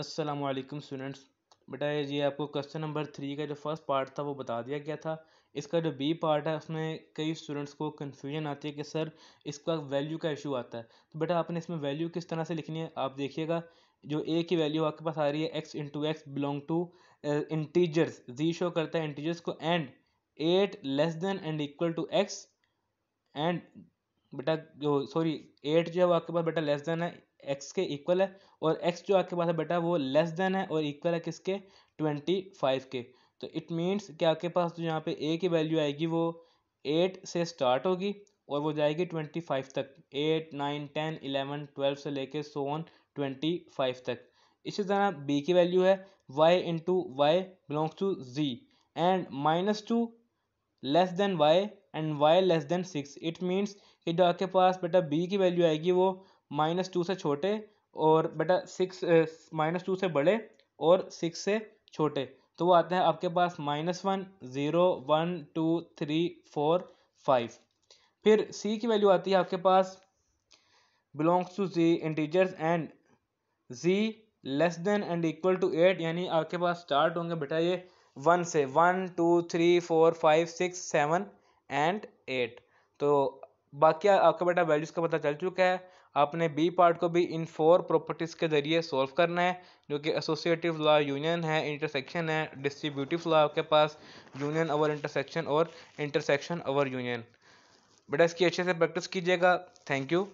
Aslam students बेटा ये आपको क्वेश्चन नंबर थ्री का जो फर्स्ट पार्ट था वो बता दिया गया था इसका जो बी पार्ट है उसमें कई स्टूडेंट्स को कन्फ्यूजन आती है कि सर इसका वैल्यू का इशू आता है तो बेटा आपने इसमें वैल्यू किस तरह से लिखनी है आप देखिएगा जो ए की वैल्यू आपके पास आ रही है X into X belong to integers G show करता है इंटीजर्स को and eight less than and equal to X and बेटा जो सॉरी एट जो है आपके पास बेटा लेस देन है एक्स के इक्वल है और एक्स जो आपके पास है बेटा वो लेस देन है और इक्वल है किसके ट्वेंटी फाइव के तो इट मीन्स कि आपके पास जो तो यहाँ पे ए की वैल्यू आएगी वो एट से स्टार्ट होगी और वो जाएगी ट्वेंटी फाइव तक eight nine ten eleven twelve से लेके सो ऑन ट्वेंटी फाइव तक इसी तरह बी की वैल्यू है Y into Y belongs to G and minus two less than Y and Y less than six it means कि जो आपके पास बेटा बी की वैल्यू आएगी वो माइनस टू से छोटे और बेटा सिक्स माइनस टू से बड़े और सिक्स से छोटे तो वो आते हैं आपके पास minus one zero one two three four five फिर सी की वैल्यू आती है आपके पास belongs to G integers and G less than and equal to eight यानी आपके पास स्टार्ट होंगे बेटा ये वन से one two three four five six seven and eight तो बाकी आपका बेटा वैल्यूज़ का पता चल चुका है आपने बी पार्ट को भी इन फोर प्रॉपर्टीज़ के ज़रिए सॉल्व करना है जो कि एसोसिएटिव लॉ यूनियन है इंटरसेक्शन है डिस्ट्रीब्यूटिव लॉ आपके पास यूनियन ओवर इंटरसेक्शन और इंटरसेक्शन ओवर यूनियन बेटा इसकी अच्छे से प्रैक्टिस कीजिएगा थैंक यू